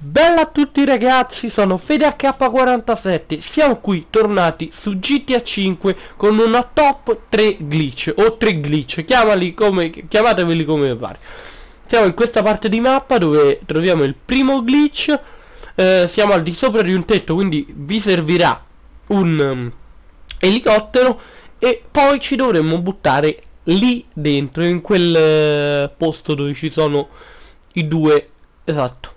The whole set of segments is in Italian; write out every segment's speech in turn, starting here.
Bella a tutti ragazzi, sono Fede FedeHK47, siamo qui tornati su GTA 5 con una top 3 glitch o 3 glitch, chiamali come, chiamateveli come pare. Siamo in questa parte di mappa dove troviamo il primo glitch, eh, siamo al di sopra di un tetto quindi vi servirà un um, elicottero e poi ci dovremmo buttare lì dentro, in quel uh, posto dove ci sono i due, esatto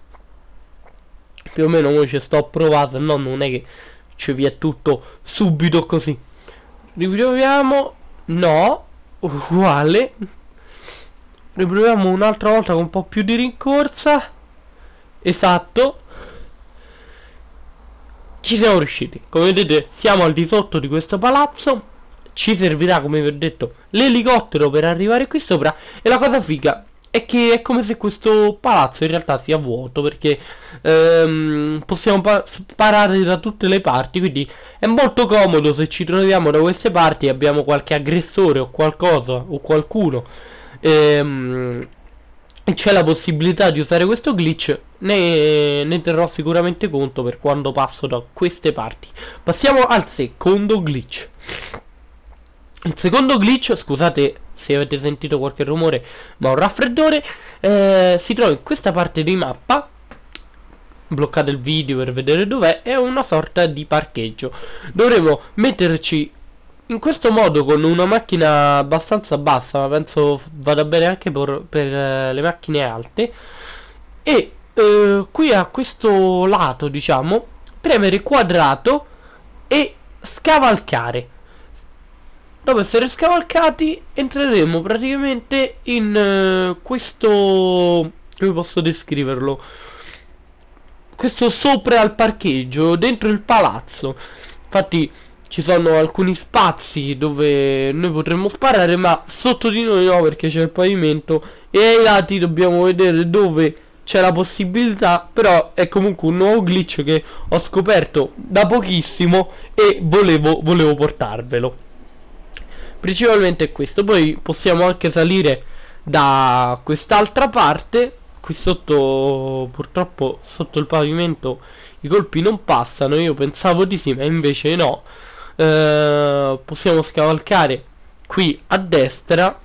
più o meno io ci sto provando no non è che ci vi è tutto subito così riproviamo no uguale riproviamo un'altra volta con un po' più di rincorsa esatto ci siamo riusciti come vedete siamo al di sotto di questo palazzo ci servirà come vi ho detto l'elicottero per arrivare qui sopra e la cosa figa è che è come se questo palazzo in realtà sia vuoto perché ehm, possiamo sparare da tutte le parti quindi è molto comodo se ci troviamo da queste parti e abbiamo qualche aggressore o qualcosa o qualcuno ehm, c'è la possibilità di usare questo glitch ne, ne terrò sicuramente conto per quando passo da queste parti passiamo al secondo glitch il secondo glitch scusate se avete sentito qualche rumore ma un raffreddore eh, si trova in questa parte di mappa bloccate il video per vedere dov'è è una sorta di parcheggio dovremo metterci in questo modo con una macchina abbastanza bassa ma penso vada bene anche per, per eh, le macchine alte e eh, qui a questo lato diciamo premere quadrato e scavalcare Dopo essere scavalcati entreremo praticamente in uh, questo... come posso descriverlo? Questo sopra al parcheggio, dentro il palazzo. Infatti ci sono alcuni spazi dove noi potremmo sparare ma sotto di noi no perché c'è il pavimento e ai lati dobbiamo vedere dove c'è la possibilità però è comunque un nuovo glitch che ho scoperto da pochissimo e volevo, volevo portarvelo principalmente è questo poi possiamo anche salire da quest'altra parte qui sotto purtroppo sotto il pavimento i colpi non passano io pensavo di sì ma invece no eh, possiamo scavalcare qui a destra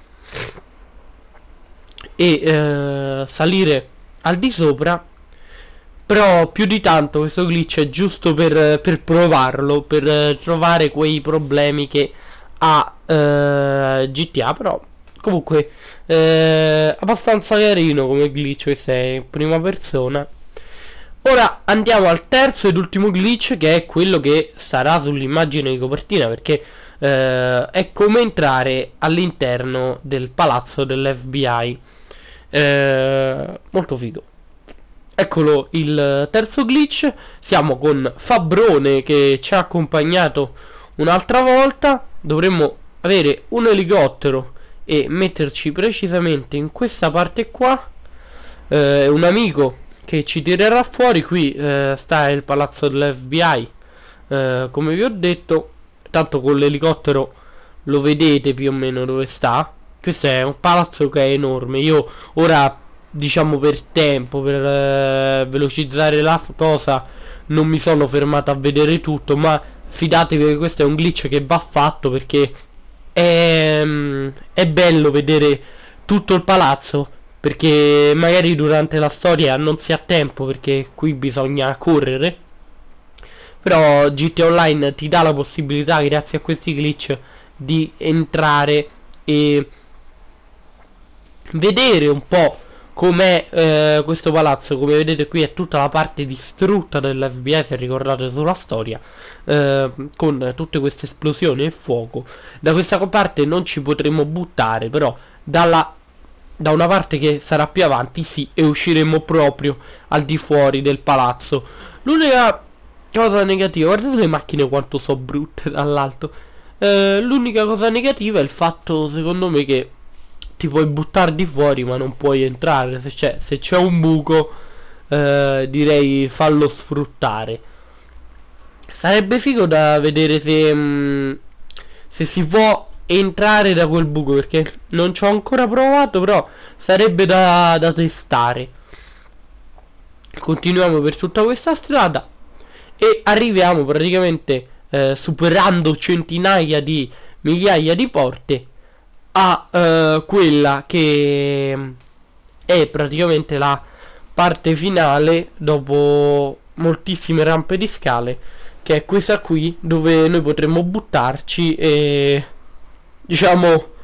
e eh, salire al di sopra però più di tanto questo glitch è giusto per, per provarlo per eh, trovare quei problemi che a eh, GTA, però comunque eh, abbastanza carino come glitch che sei in prima persona. Ora andiamo al terzo ed ultimo glitch che è quello che sarà sull'immagine di copertina perché eh, è come entrare all'interno del palazzo dell'FBI. Eh, molto figo. Eccolo il terzo glitch, siamo con Fabrone che ci ha accompagnato un'altra volta dovremmo avere un elicottero e metterci precisamente in questa parte qua eh, un amico che ci tirerà fuori qui eh, sta il palazzo dell'FBI eh, come vi ho detto tanto con l'elicottero lo vedete più o meno dove sta questo è un palazzo che è enorme io ora diciamo per tempo per eh, velocizzare la cosa non mi sono fermato a vedere tutto ma fidatevi che questo è un glitch che va fatto perché è, mm, è bello vedere tutto il palazzo perché magari durante la storia non si ha tempo perché qui bisogna correre però GT Online ti dà la possibilità grazie a questi glitch di entrare e vedere un po' com'è eh, questo palazzo come vedete qui è tutta la parte distrutta dell'FBI se ricordate sulla storia eh, con tutte queste esplosioni e fuoco da questa parte non ci potremo buttare però dalla, da una parte che sarà più avanti sì e usciremo proprio al di fuori del palazzo l'unica cosa negativa guardate le macchine quanto sono brutte dall'alto eh, l'unica cosa negativa è il fatto secondo me che ti puoi buttare di fuori ma non puoi entrare. Se c'è, se c'è un buco, eh, direi fallo sfruttare. Sarebbe figo da vedere se, mm, se si può entrare da quel buco perché non ci ho ancora provato, però sarebbe da, da testare. Continuiamo per tutta questa strada e arriviamo praticamente eh, superando centinaia di migliaia di porte a eh, quella che mm, è praticamente la parte finale dopo moltissime rampe di scale che è questa qui dove noi potremmo buttarci e diciamo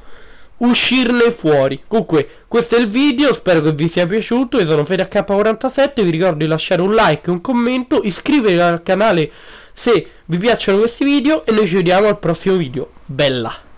uscirne fuori comunque questo è il video spero che vi sia piaciuto io sono Fede AK47 vi ricordo di lasciare un like un commento iscrivervi al canale se vi piacciono questi video e noi ci vediamo al prossimo video bella